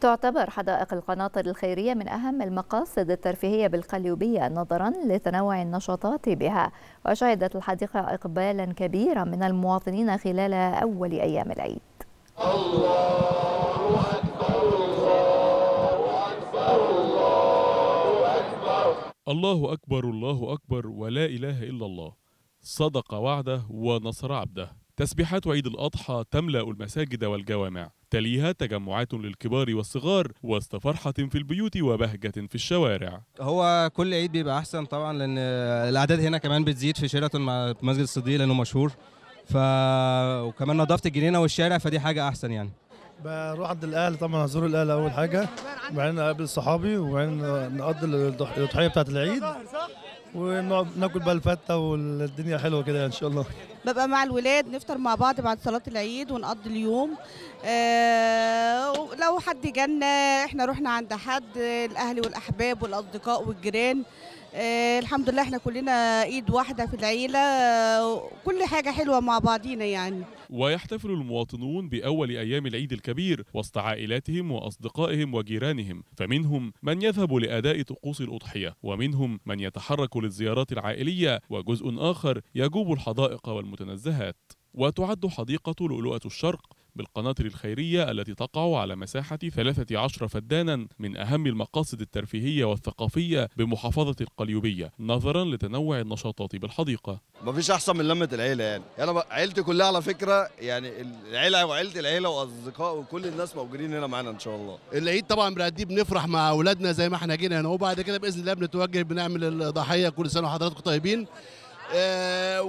تعتبر حدائق القناطر الخيرية من أهم المقاصد الترفيهية بالقليوبية نظرا لتنوع النشاطات بها وشهدت الحديقة إقبالا كبيرا من المواطنين خلال أول أيام العيد الله أكبر الله أكبر ولا إله إلا الله صدق وعده ونصر عبده تسبيحات عيد الأضحى تملأ المساجد والجوامع تليها تجمعات للكبار والصغار وسط فرحة في البيوت وبهجة في الشوارع هو كل عيد بيبقى أحسن طبعا لأن الأعداد هنا كمان بتزيد في شيراتون مع مسجد الصديق لأنه مشهور ف... وكمان نظافة الجنينة والشارع فدي حاجة أحسن يعني بروح عند الاهل طبعا هزور الاهل اول حاجه وبعدين اقابل صحابي وبعدين نقضي الضحيه بتاعت العيد ونقعد ناكل بقى الفته والدنيا حلوه كده ان شاء الله ببقى مع الولاد نفطر مع بعض بعد صلاه العيد ونقضي اليوم آه، لو حد جانا احنا رحنا عند حد الاهل والاحباب والاصدقاء والجيران آه، الحمد لله احنا كلنا ايد واحده في العيله آه، كل حاجه حلوه مع بعضينا يعني ويحتفل المواطنون باول ايام العيد الكبير وسط عائلاتهم واصدقائهم وجيرانهم فمنهم من يذهب لاداء طقوس الاضحيه ومنهم من يتحرك للزيارات العائليه وجزء اخر يجوب الحدائق والمتنزهات وتعد حديقه لؤلؤه الشرق بالقناطر الخيرية التي تقع على مساحة 13 فدانا من أهم المقاصد الترفيهية والثقافية بمحافظة القليوبية نظرا لتنوع النشاطات بالحديقة ما فيش أحسن من لمة العيلة يعني أنا عيلتي كلها على فكرة يعني العيلة وعيلة العيلة وأصدقاء وكل الناس موجودين هنا معانا إن شاء الله العيد طبعا بنأديه بنفرح مع أولادنا زي ما احنا جينا هنا وبعد كده بإذن الله بنتوجه بنعمل الضحية كل سنة وحضراتكم طيبين آه،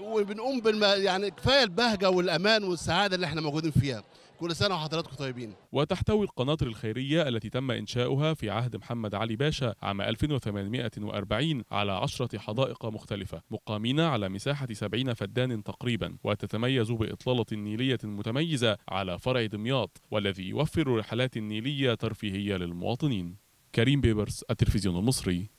وبنقوم بالم... يعني كفايه البهجه والامان والسعاده اللي احنا موجودين فيها كل سنه وحضراتكم طيبين وتحتوي القناطر الخيريه التي تم انشاؤها في عهد محمد علي باشا عام 1840 على 10 حدائق مختلفه مقامين على مساحه 70 فدان تقريبا وتتميز باطلاله نيليه متميزه على فرع دمياط والذي يوفر رحلات نيليه ترفيهيه للمواطنين كريم بيبرس التلفزيون المصري